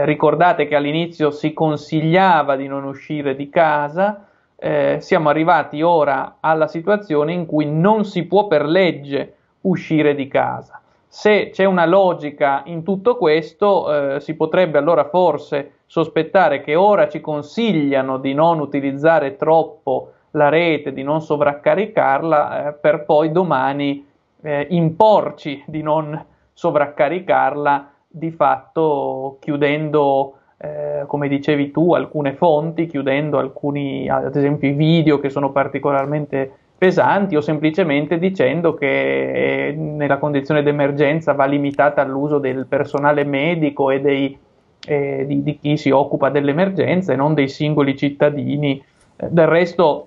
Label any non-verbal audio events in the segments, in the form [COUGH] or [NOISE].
Eh, ricordate che all'inizio si consigliava di non uscire di casa, eh, siamo arrivati ora alla situazione in cui non si può per legge uscire di casa. Se c'è una logica in tutto questo, eh, si potrebbe allora forse sospettare che ora ci consigliano di non utilizzare troppo la rete, di non sovraccaricarla, eh, per poi domani eh, imporci di non sovraccaricarla di fatto chiudendo, eh, come dicevi tu, alcune fonti, chiudendo alcuni, ad esempio, i video che sono particolarmente pesanti o semplicemente dicendo che eh, nella condizione d'emergenza va limitata all'uso del personale medico e dei, eh, di, di, chi si occupa dell'emergenza e non dei singoli cittadini. Eh, del resto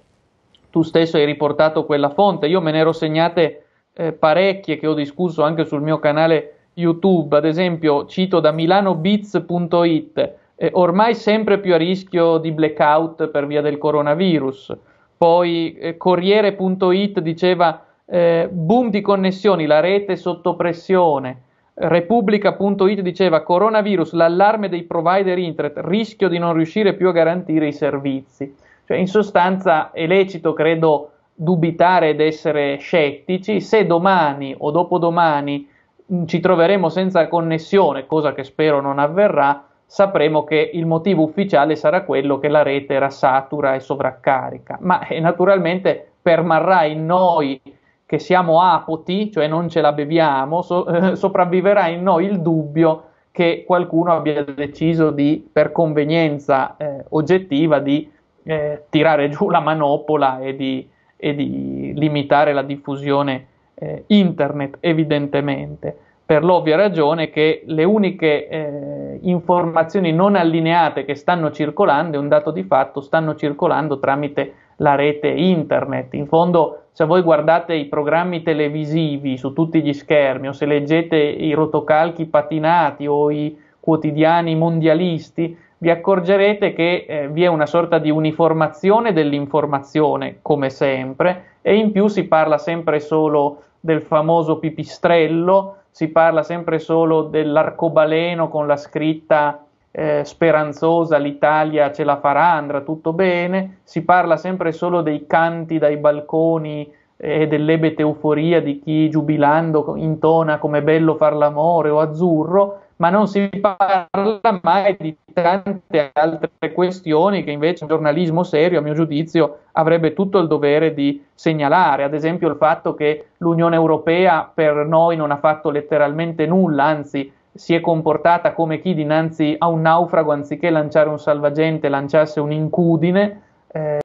tu stesso hai riportato quella fonte, io me ne ero segnate eh, parecchie che ho discusso anche sul mio canale YouTube, ad esempio, cito da milanobeats.it, eh, ormai sempre più a rischio di blackout per via del coronavirus. Poi eh, Corriere.it diceva eh, boom di connessioni, la rete sotto pressione. Repubblica.it diceva coronavirus, l'allarme dei provider internet, rischio di non riuscire più a garantire i servizi. Cioè, in sostanza è lecito, credo, dubitare ed essere scettici. Se domani o dopodomani Mm, ci troveremo senza connessione, cosa che spero non avverrà, sapremo che il motivo ufficiale sarà quello che la rete era satura e sovraccarica, ma eh, naturalmente permarrà in noi che siamo apoti, cioè non ce la beviamo, so, [LAUGHS] eh, sopravviverà in noi il dubbio che qualcuno abbia deciso di, per convenienza eh, oggettiva, di eh, tirare giù la manopola e di, e di limitare la diffusione eh, internet evidentemente, per l'ovvia ragione che le uniche eh, informazioni non allineate che stanno circolando, è un dato di fatto, stanno circolando tramite la rete internet. In fondo, se voi guardate i programmi televisivi su tutti gli schermi o se leggete i rotocalchi patinati o i quotidiani mondialisti, vi accorgerete che eh, vi è una sorta di uniformazione dell'informazione, come sempre, e in più si parla sempre solo del famoso pipistrello, si parla sempre solo dell'arcobaleno con la scritta eh, speranzosa, l'Italia ce la farà, andrà tutto bene, si parla sempre solo dei canti dai balconi eh, e dell'ebete euforia di chi giubilando intona come bello far l'amore o azzurro, ma non si parla mai di tante altre questioni che invece un giornalismo serio, a mio giudizio, avrebbe tutto il dovere di segnalare, ad esempio il fatto che l'Unione Europea per noi non ha fatto letteralmente nulla, anzi si è comportata come chi dinanzi a un naufrago, anziché lanciare un salvagente, lanciasse un incudine. Eh,